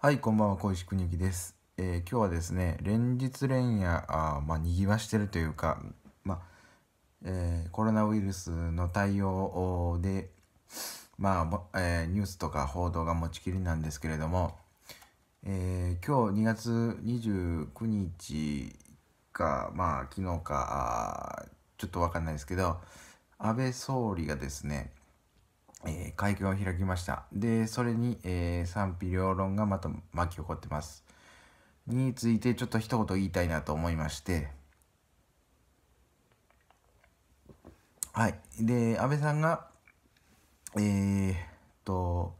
はい、こんばんは、小石邦之です。えー、今日はですね、連日連夜、あまあ、にぎわしてるというか、まあ、えー、コロナウイルスの対応で、まあ、えー、ニュースとか報道が持ちきりなんですけれども、え今日2月29日か、まあ、昨日か、ちょっとわかんないですけど、安倍総理がですね、えー、会見を開きました。で、それに、えー、賛否両論がまた巻き起こってます。についてちょっと一言言いたいなと思いまして、はい。で、安倍さんが、えー、っと、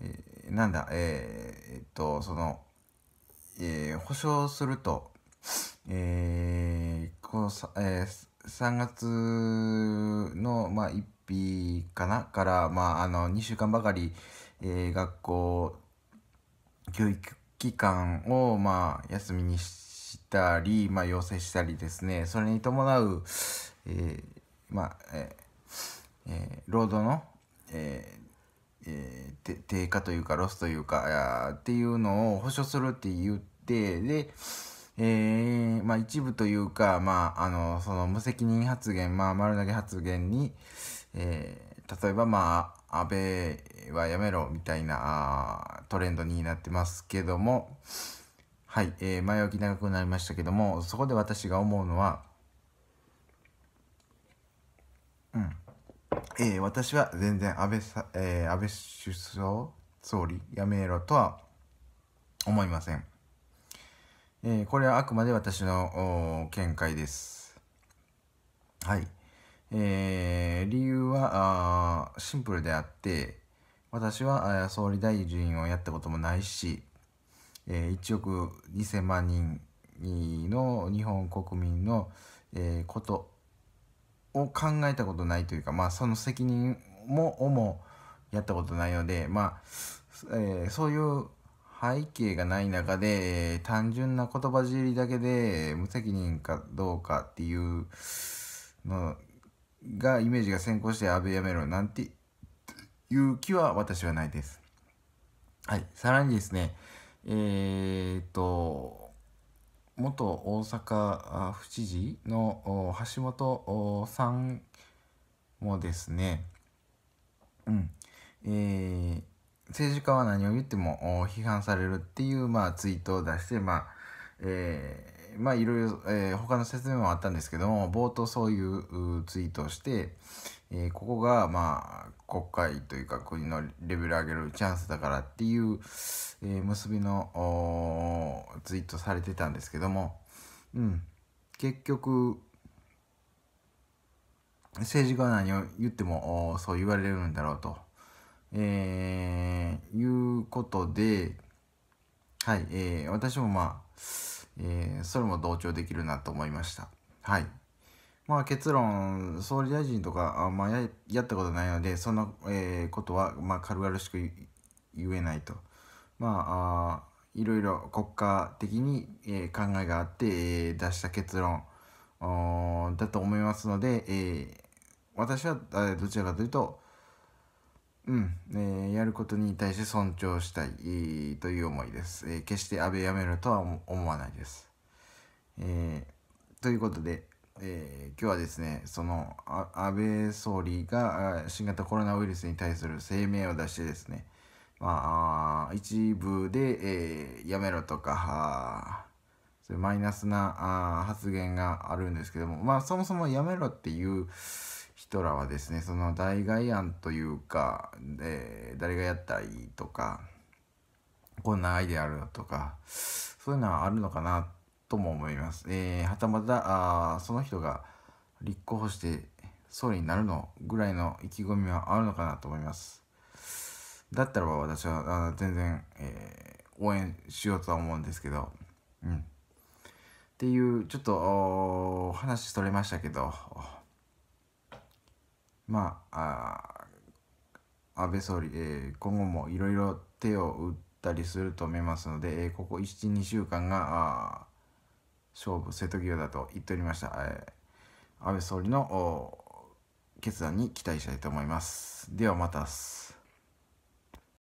えー、なんだ、えー、っと、その、えー、保証すると、えー、この、えー、3月の、まあ、日かなから、まあ、あの2週間ばかり、えー、学校教育期間を、まあ、休みにしたり、まあ、要請したりですねそれに伴う、えー、まあえー、えー、労働の、ええー、低下というかロスというかっていうのを保障するって言ってでえー、まあ、一部というか、まあ、あのその無責任発言、まあ、丸投げ発言に、えー、例えば、まあ、安倍はやめろみたいなトレンドになってますけども、はい、えー、前置き長くなりましたけども、そこで私が思うのは、うん。えー、私は全然安倍さ、えー、安倍首相、総理、やめろとは思いません。えー、これはあくまで私の見解です。はい。えー、理由はあシンプルであって、私は総理大臣をやったこともないし、えー、1億2000万人の日本国民の、えー、ことを考えたことないというか、まあ、その責任もをもやったことないので、まあえー、そういう背景がない中で、単純な言葉尻だけで無責任かどうかっていうのが、イメージが先行して安倍やめろなんていう気は私はないです。はい。さらにですね、えー、っと、元大阪府知事の橋本さんもですね、うん、えー、政治家は何を言っても批判されるっていう、まあ、ツイートを出して、まあ、えー、まあ、いろいろ、えー、他の説明もあったんですけども、冒頭そういうツイートをして、えー、ここが、まあ、国会というか国のレベル上げるチャンスだからっていう、えー、結びのツイートされてたんですけども、うん、結局、政治家は何を言ってもそう言われるんだろうと。えー、いうことで、はい、えー、私もまあ、えー、それも同調できるなと思いました。はい。まあ結論、総理大臣とか、あまあや、やったことないので、そんな、えー、ことは、まあ、軽々しく言えないと。まあ、あいろいろ国家的に、えー、考えがあって、えー、出した結論だと思いますので、えー、私はどちらかというと、うん、えー、やることに対して尊重したい、という思いです。えー、決して安倍辞めるとは思わないです。えー、ということで、えー、今日はですね、その安倍総理が新型コロナウイルスに対する声明を出してですね、まあ、一部で、えー、やめろとか、そマイナスなあ発言があるんですけども、まあ、そもそもやめろっていう、ヒトラーはですねその代替案というか、えー、誰がやったらいいとかこんなアイデアあるとかそういうのはあるのかなとも思います、えー、はたまたあその人が立候補して総理になるのぐらいの意気込みはあるのかなと思いますだったらば私はあ全然、えー、応援しようとは思うんですけどうんっていうちょっと話しそれましたけどまあ安倍総理、えー、今後もいろいろ手を打ったりすると思いますので、えー、ここ12週間が勝負瀬戸際だと言っておりました、えー、安倍総理の決断に期待したいと思いますではまた